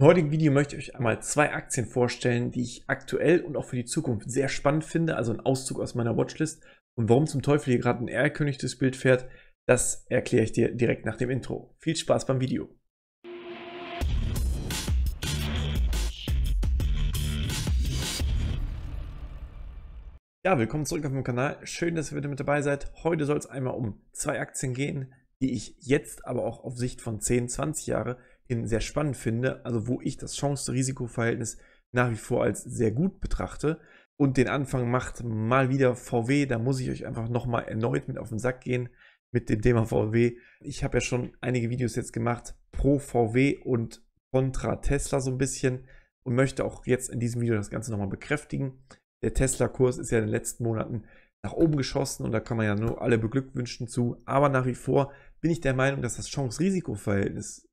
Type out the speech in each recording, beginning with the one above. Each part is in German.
Im heutigen Video möchte ich euch einmal zwei Aktien vorstellen, die ich aktuell und auch für die Zukunft sehr spannend finde, also ein Auszug aus meiner Watchlist. Und warum zum Teufel hier gerade ein R-König Bild fährt, das erkläre ich dir direkt nach dem Intro. Viel Spaß beim Video. Ja, willkommen zurück auf meinem Kanal. Schön, dass ihr wieder mit dabei seid. Heute soll es einmal um zwei Aktien gehen, die ich jetzt, aber auch auf Sicht von 10, 20 Jahren hin sehr spannend finde, also wo ich das Chance-Risiko-Verhältnis nach wie vor als sehr gut betrachte. Und den Anfang macht mal wieder VW, da muss ich euch einfach nochmal erneut mit auf den Sack gehen mit dem Thema VW. Ich habe ja schon einige Videos jetzt gemacht pro VW und kontra Tesla so ein bisschen und möchte auch jetzt in diesem Video das Ganze nochmal bekräftigen. Der Tesla-Kurs ist ja in den letzten Monaten nach oben geschossen und da kann man ja nur alle beglückwünschen zu. Aber nach wie vor bin ich der Meinung, dass das Chance-Risiko-Verhältnis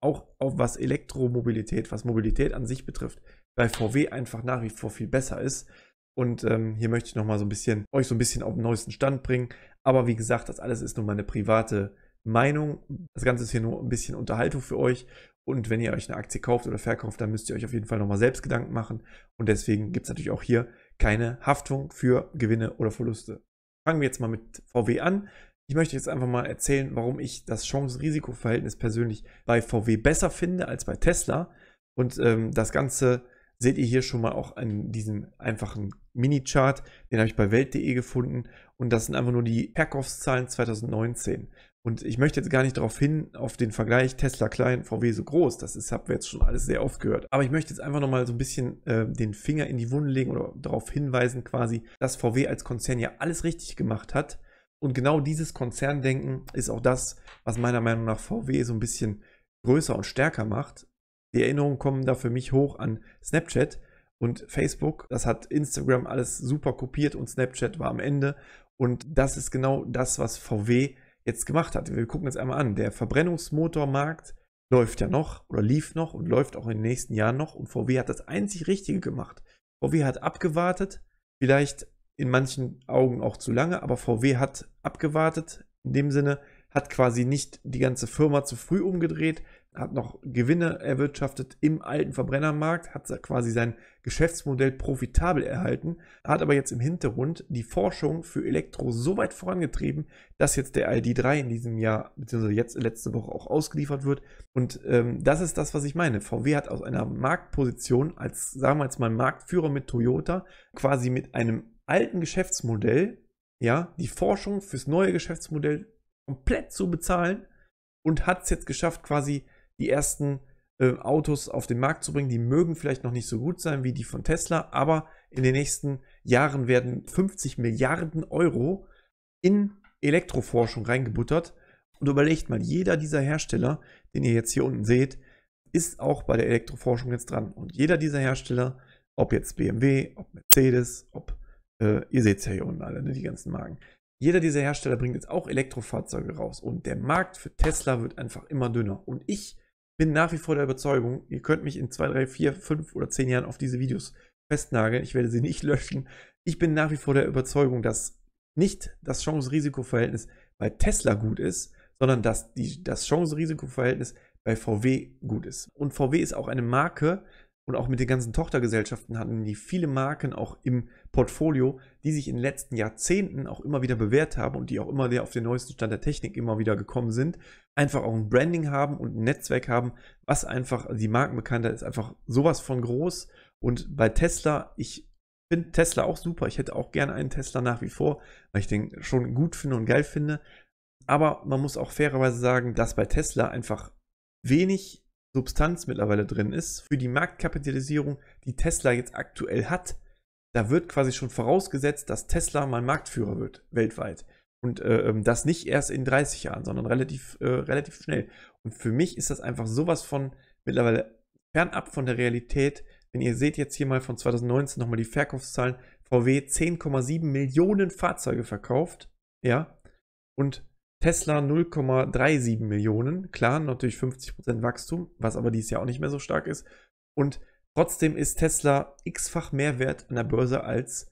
auch auf was Elektromobilität, was Mobilität an sich betrifft, bei VW einfach nach wie vor viel besser ist. Und ähm, hier möchte ich nochmal so ein bisschen, euch so ein bisschen auf den neuesten Stand bringen. Aber wie gesagt, das alles ist nur meine private Meinung. Das Ganze ist hier nur ein bisschen Unterhaltung für euch. Und wenn ihr euch eine Aktie kauft oder verkauft, dann müsst ihr euch auf jeden Fall nochmal selbst Gedanken machen. Und deswegen gibt es natürlich auch hier keine Haftung für Gewinne oder Verluste. Fangen wir jetzt mal mit VW an. Ich möchte jetzt einfach mal erzählen, warum ich das Chance-Risiko-Verhältnis persönlich bei VW besser finde als bei Tesla. Und ähm, das Ganze seht ihr hier schon mal auch in diesem einfachen Mini-Chart. Den habe ich bei Welt.de gefunden. Und das sind einfach nur die Perkaufszahlen 2019. Und ich möchte jetzt gar nicht darauf hin, auf den Vergleich Tesla klein, VW so groß. Das ist, haben jetzt schon alles sehr oft gehört. Aber ich möchte jetzt einfach nochmal so ein bisschen äh, den Finger in die Wunde legen oder darauf hinweisen quasi, dass VW als Konzern ja alles richtig gemacht hat und genau dieses Konzerndenken ist auch das, was meiner Meinung nach VW so ein bisschen größer und stärker macht. Die Erinnerungen kommen da für mich hoch an Snapchat und Facebook. Das hat Instagram alles super kopiert und Snapchat war am Ende. Und das ist genau das, was VW jetzt gemacht hat. Wir gucken jetzt einmal an. Der Verbrennungsmotormarkt läuft ja noch oder lief noch und läuft auch in den nächsten Jahren noch. Und VW hat das einzig Richtige gemacht. VW hat abgewartet, vielleicht in manchen Augen auch zu lange, aber VW hat abgewartet, in dem Sinne, hat quasi nicht die ganze Firma zu früh umgedreht, hat noch Gewinne erwirtschaftet im alten Verbrennermarkt, hat quasi sein Geschäftsmodell profitabel erhalten, hat aber jetzt im Hintergrund die Forschung für Elektro so weit vorangetrieben, dass jetzt der ID3 in diesem Jahr, beziehungsweise jetzt letzte Woche auch ausgeliefert wird. Und ähm, das ist das, was ich meine. VW hat aus einer Marktposition als, sagen wir jetzt mal, Marktführer mit Toyota quasi mit einem alten Geschäftsmodell, ja, die Forschung fürs neue Geschäftsmodell komplett zu bezahlen und hat es jetzt geschafft, quasi die ersten äh, Autos auf den Markt zu bringen. Die mögen vielleicht noch nicht so gut sein wie die von Tesla, aber in den nächsten Jahren werden 50 Milliarden Euro in Elektroforschung reingebuttert. Und überlegt mal, jeder dieser Hersteller, den ihr jetzt hier unten seht, ist auch bei der Elektroforschung jetzt dran. Und jeder dieser Hersteller, ob jetzt BMW, ob Mercedes, ob äh, ihr seht es ja hier unten alle, ne, die ganzen Marken. Jeder dieser Hersteller bringt jetzt auch Elektrofahrzeuge raus und der Markt für Tesla wird einfach immer dünner. Und ich bin nach wie vor der Überzeugung, ihr könnt mich in 2, 3, 4, 5 oder 10 Jahren auf diese Videos festnageln. Ich werde sie nicht löschen. Ich bin nach wie vor der Überzeugung, dass nicht das Chance-Risiko-Verhältnis bei Tesla gut ist, sondern dass die, das Chance-Risiko-Verhältnis bei VW gut ist. Und VW ist auch eine Marke und auch mit den ganzen Tochtergesellschaften hatten die viele Marken auch im Portfolio, die sich in den letzten Jahrzehnten auch immer wieder bewährt haben und die auch immer wieder auf den neuesten Stand der Technik immer wieder gekommen sind, einfach auch ein Branding haben und ein Netzwerk haben, was einfach, die Markenbekannte ist einfach sowas von groß. Und bei Tesla, ich finde Tesla auch super. Ich hätte auch gerne einen Tesla nach wie vor, weil ich den schon gut finde und geil finde. Aber man muss auch fairerweise sagen, dass bei Tesla einfach wenig Substanz mittlerweile drin ist für die Marktkapitalisierung, die Tesla jetzt aktuell hat da wird quasi schon vorausgesetzt, dass Tesla mal Marktführer wird weltweit. Und äh, ähm, das nicht erst in 30 Jahren, sondern relativ, äh, relativ schnell. Und für mich ist das einfach sowas von mittlerweile fernab von der Realität. Wenn ihr seht jetzt hier mal von 2019 nochmal die Verkaufszahlen, VW 10,7 Millionen Fahrzeuge verkauft, ja, und Tesla 0,37 Millionen, klar, natürlich 50% Wachstum, was aber dieses Jahr auch nicht mehr so stark ist. Und Trotzdem ist Tesla x-fach mehr wert an der Börse als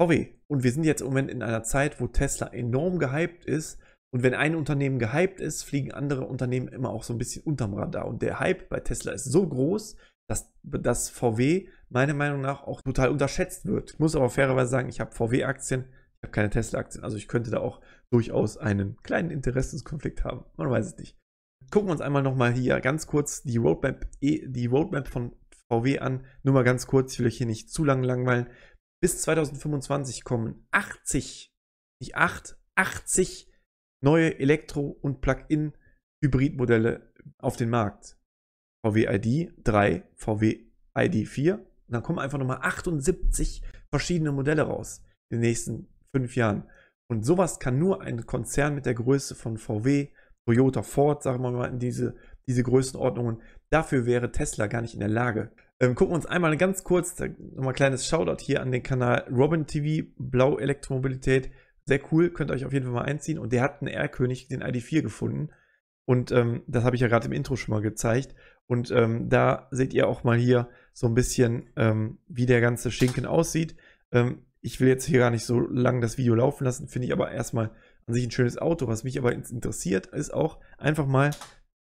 VW. Und wir sind jetzt im Moment in einer Zeit, wo Tesla enorm gehypt ist. Und wenn ein Unternehmen gehypt ist, fliegen andere Unternehmen immer auch so ein bisschen unterm Radar. Und der Hype bei Tesla ist so groß, dass, dass VW meiner Meinung nach auch total unterschätzt wird. Ich muss aber fairerweise sagen, ich habe VW-Aktien, ich habe keine Tesla-Aktien, also ich könnte da auch durchaus einen kleinen Interessenskonflikt haben. Man weiß es nicht. Gucken wir uns einmal nochmal hier ganz kurz die Roadmap, e, die Roadmap von VW an. Nur mal ganz kurz, ich will euch hier nicht zu lang langweilen. Bis 2025 kommen 80, nicht 8, 80 neue Elektro- und Plug-in-Hybridmodelle auf den Markt. VW ID 3, VW ID 4. Und dann kommen einfach nochmal 78 verschiedene Modelle raus in den nächsten fünf Jahren. Und sowas kann nur ein Konzern mit der Größe von VW, Toyota, Ford, sagen wir mal, in diese, diese Größenordnungen, Dafür wäre Tesla gar nicht in der Lage. Ähm, gucken wir uns einmal ganz kurz, nochmal ein kleines Shoutout hier an den Kanal Robin TV, Blau Elektromobilität. Sehr cool, könnt ihr euch auf jeden Fall mal einziehen. Und der hat einen R-König, den ID4 gefunden. Und ähm, das habe ich ja gerade im Intro schon mal gezeigt. Und ähm, da seht ihr auch mal hier so ein bisschen, ähm, wie der ganze Schinken aussieht. Ähm, ich will jetzt hier gar nicht so lange das Video laufen lassen, finde ich aber erstmal an sich ein schönes Auto. Was mich aber interessiert, ist auch einfach mal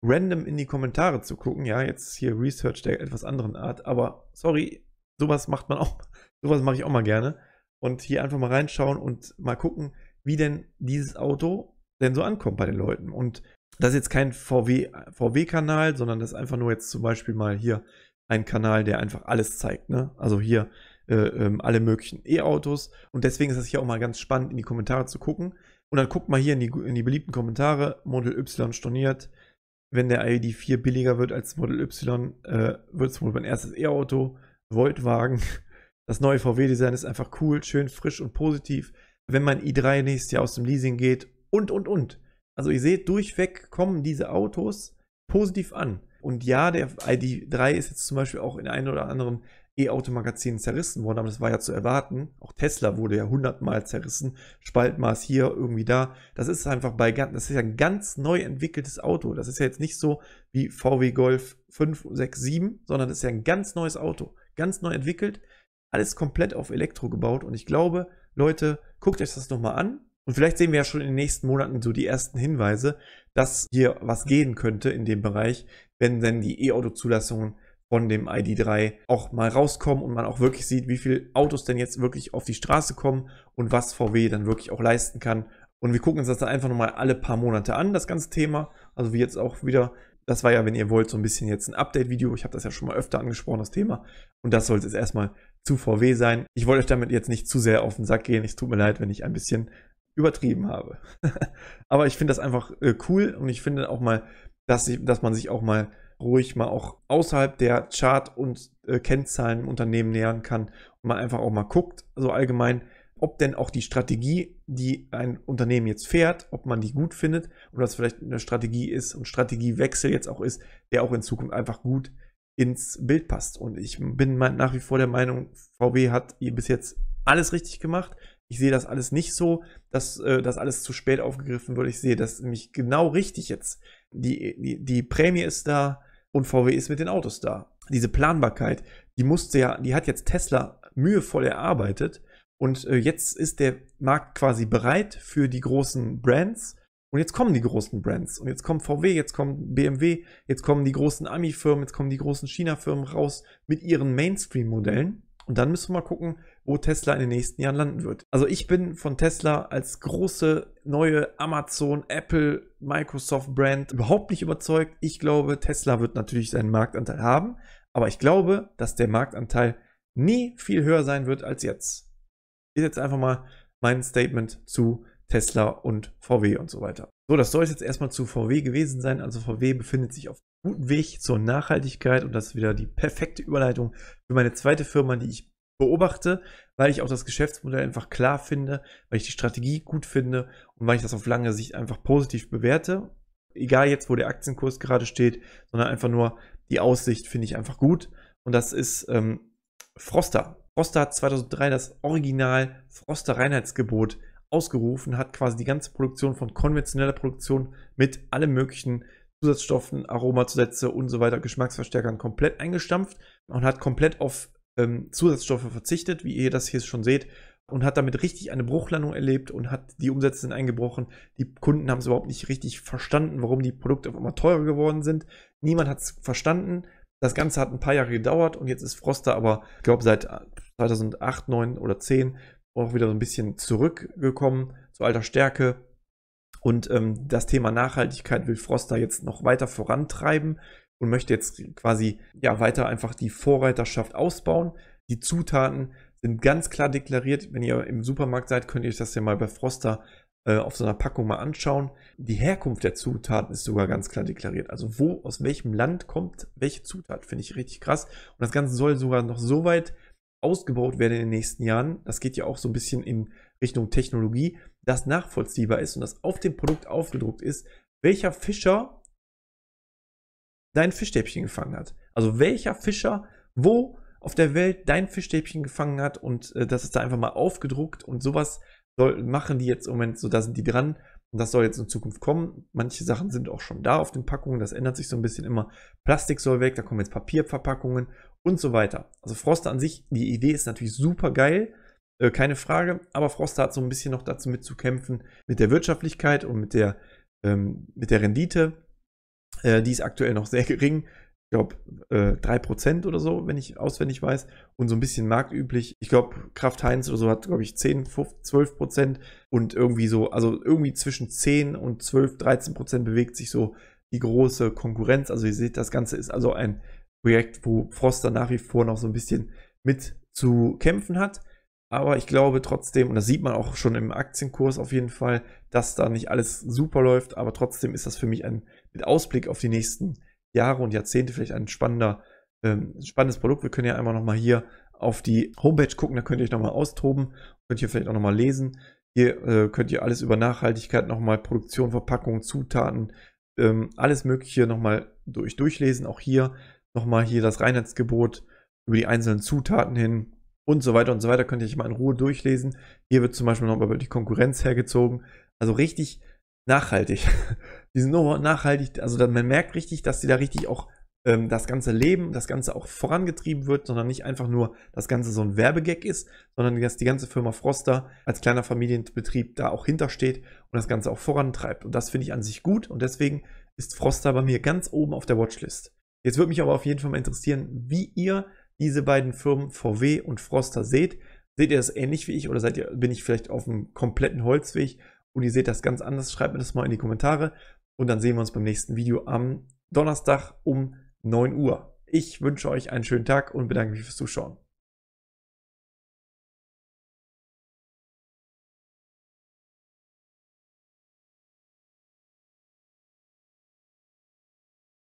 random in die Kommentare zu gucken. Ja, jetzt hier Research der etwas anderen Art, aber sorry, sowas macht man auch, sowas mache ich auch mal gerne. Und hier einfach mal reinschauen und mal gucken, wie denn dieses Auto denn so ankommt bei den Leuten. Und das ist jetzt kein VW-Kanal, VW sondern das ist einfach nur jetzt zum Beispiel mal hier ein Kanal, der einfach alles zeigt. Ne? Also hier äh, ähm, alle möglichen E-Autos. Und deswegen ist es hier auch mal ganz spannend, in die Kommentare zu gucken. Und dann guckt mal hier in die, in die beliebten Kommentare, Model Y storniert, wenn der ID4 billiger wird als Model Y, äh, wird es wohl mein erstes E-Auto, Voltwagen. Das neue VW-Design ist einfach cool, schön, frisch und positiv. Wenn mein i3 nächstes Jahr aus dem Leasing geht und, und, und. Also ihr seht, durchweg kommen diese Autos positiv an. Und ja, der ID3 ist jetzt zum Beispiel auch in einem oder anderen E-Auto-Magazinen zerrissen worden, aber das war ja zu erwarten. Auch Tesla wurde ja hundertmal zerrissen, Spaltmaß hier, irgendwie da. Das ist einfach bei ganz, das ist ja ein ganz neu entwickeltes Auto. Das ist ja jetzt nicht so wie VW Golf 5, 6, 7, sondern das ist ja ein ganz neues Auto. Ganz neu entwickelt, alles komplett auf Elektro gebaut und ich glaube, Leute, guckt euch das nochmal an. Und vielleicht sehen wir ja schon in den nächsten Monaten so die ersten Hinweise, dass hier was gehen könnte in dem Bereich, wenn denn die E-Auto-Zulassungen von dem ID3 auch mal rauskommen und man auch wirklich sieht, wie viele Autos denn jetzt wirklich auf die Straße kommen und was VW dann wirklich auch leisten kann. Und wir gucken uns das dann einfach nochmal alle paar Monate an, das ganze Thema. Also wie jetzt auch wieder, das war ja, wenn ihr wollt, so ein bisschen jetzt ein Update-Video. Ich habe das ja schon mal öfter angesprochen, das Thema. Und das soll es jetzt erstmal zu VW sein. Ich wollte euch damit jetzt nicht zu sehr auf den Sack gehen. Es tut mir leid, wenn ich ein bisschen übertrieben habe. Aber ich finde das einfach äh, cool und ich finde auch mal, dass, ich, dass man sich auch mal ruhig mal auch außerhalb der Chart- und äh, Kennzahlen im Unternehmen nähern kann und man einfach auch mal guckt, so also allgemein, ob denn auch die Strategie, die ein Unternehmen jetzt fährt, ob man die gut findet oder es vielleicht eine Strategie ist und Strategiewechsel jetzt auch ist, der auch in Zukunft einfach gut ins Bild passt. Und ich bin nach wie vor der Meinung, VW hat bis jetzt alles richtig gemacht. Ich sehe das alles nicht so, dass äh, das alles zu spät aufgegriffen wird. Ich sehe das nämlich genau richtig jetzt. Die, die, die Prämie ist da, und VW ist mit den Autos da. Diese Planbarkeit, die musste ja, die hat jetzt Tesla mühevoll erarbeitet und äh, jetzt ist der Markt quasi bereit für die großen Brands und jetzt kommen die großen Brands und jetzt kommt VW, jetzt kommt BMW, jetzt kommen die großen Ami-Firmen, jetzt kommen die großen China-Firmen raus mit ihren Mainstream-Modellen und dann müssen wir mal gucken, wo Tesla in den nächsten Jahren landen wird. Also ich bin von Tesla als große neue Amazon, Apple, Microsoft Brand überhaupt nicht überzeugt. Ich glaube, Tesla wird natürlich seinen Marktanteil haben, aber ich glaube, dass der Marktanteil nie viel höher sein wird als jetzt. Ist jetzt einfach mal mein Statement zu Tesla und VW und so weiter. So, das soll es jetzt erstmal zu VW gewesen sein. Also VW befindet sich auf gutem Weg zur Nachhaltigkeit und das ist wieder die perfekte Überleitung für meine zweite Firma, die ich beobachte, weil ich auch das Geschäftsmodell einfach klar finde, weil ich die Strategie gut finde und weil ich das auf lange Sicht einfach positiv bewerte. Egal jetzt, wo der Aktienkurs gerade steht, sondern einfach nur die Aussicht finde ich einfach gut. Und das ist ähm, Froster. Froster hat 2003 das Original Froster Reinheitsgebot ausgerufen, hat quasi die ganze Produktion von konventioneller Produktion mit allen möglichen Zusatzstoffen, Aromazusätze und so weiter, Geschmacksverstärkern komplett eingestampft und hat komplett auf ähm, Zusatzstoffe verzichtet, wie ihr das hier schon seht, und hat damit richtig eine Bruchlandung erlebt und hat die Umsätze sind eingebrochen. Die Kunden haben es überhaupt nicht richtig verstanden, warum die Produkte auf einmal teurer geworden sind. Niemand hat es verstanden. Das Ganze hat ein paar Jahre gedauert und jetzt ist Froster aber, ich glaube, seit 2008, äh, 9 oder 10 auch wieder so ein bisschen zurückgekommen zu alter Stärke. Und ähm, das Thema Nachhaltigkeit will Froster jetzt noch weiter vorantreiben und möchte jetzt quasi ja weiter einfach die Vorreiterschaft ausbauen. Die Zutaten sind ganz klar deklariert. Wenn ihr im Supermarkt seid, könnt ihr euch das ja mal bei Froster äh, auf so einer Packung mal anschauen. Die Herkunft der Zutaten ist sogar ganz klar deklariert. Also wo, aus welchem Land kommt welche Zutat, finde ich richtig krass. Und das Ganze soll sogar noch so weit ausgebaut werden in den nächsten Jahren. Das geht ja auch so ein bisschen in Richtung Technologie, dass nachvollziehbar ist und dass auf dem Produkt aufgedruckt ist, welcher Fischer dein Fischstäbchen gefangen hat. Also welcher Fischer wo auf der Welt dein Fischstäbchen gefangen hat und äh, das ist da einfach mal aufgedruckt und sowas soll, machen die jetzt im Moment, so da sind die dran und das soll jetzt in Zukunft kommen. Manche Sachen sind auch schon da auf den Packungen, das ändert sich so ein bisschen immer. Plastik soll weg, da kommen jetzt Papierverpackungen und so weiter. Also Froster an sich, die Idee ist natürlich super geil, äh, keine Frage, aber Froster hat so ein bisschen noch dazu mitzukämpfen mit der Wirtschaftlichkeit und mit der, ähm, mit der Rendite äh, die ist aktuell noch sehr gering. Ich glaube, äh, 3% oder so, wenn ich auswendig weiß. Und so ein bisschen marktüblich. Ich glaube, Kraft Heinz oder so hat, glaube ich, 10, 15, 12% und irgendwie so, also irgendwie zwischen 10 und 12, 13% bewegt sich so die große Konkurrenz. Also ihr seht, das Ganze ist also ein Projekt, wo Froster nach wie vor noch so ein bisschen mit zu kämpfen hat. Aber ich glaube trotzdem, und das sieht man auch schon im Aktienkurs auf jeden Fall, dass da nicht alles super läuft, aber trotzdem ist das für mich ein mit Ausblick auf die nächsten Jahre und Jahrzehnte vielleicht ein spannender, ähm, spannendes Produkt. Wir können ja einmal nochmal hier auf die Homepage gucken, da könnt ihr euch nochmal austoben, könnt ihr vielleicht auch nochmal lesen. Hier äh, könnt ihr alles über Nachhaltigkeit nochmal, Produktion, Verpackung, Zutaten, ähm, alles Mögliche nochmal durch, durchlesen. Auch hier nochmal hier das Reinheitsgebot über die einzelnen Zutaten hin und so weiter und so weiter. Könnt ihr euch mal in Ruhe durchlesen. Hier wird zum Beispiel nochmal über die Konkurrenz hergezogen. Also richtig nachhaltig. die sind nur nachhaltig, also man merkt richtig, dass sie da richtig auch ähm, das ganze Leben, das Ganze auch vorangetrieben wird, sondern nicht einfach nur das Ganze so ein Werbegag ist, sondern dass die ganze Firma Froster als kleiner Familienbetrieb da auch hintersteht und das Ganze auch vorantreibt. Und das finde ich an sich gut und deswegen ist Froster bei mir ganz oben auf der Watchlist. Jetzt würde mich aber auf jeden Fall mal interessieren, wie ihr diese beiden Firmen VW und Froster seht. Seht ihr das ähnlich wie ich oder seid ihr, bin ich vielleicht auf einem kompletten Holzweg und ihr seht das ganz anders? Schreibt mir das mal in die Kommentare. Und dann sehen wir uns beim nächsten Video am Donnerstag um 9 Uhr. Ich wünsche euch einen schönen Tag und bedanke mich fürs Zuschauen.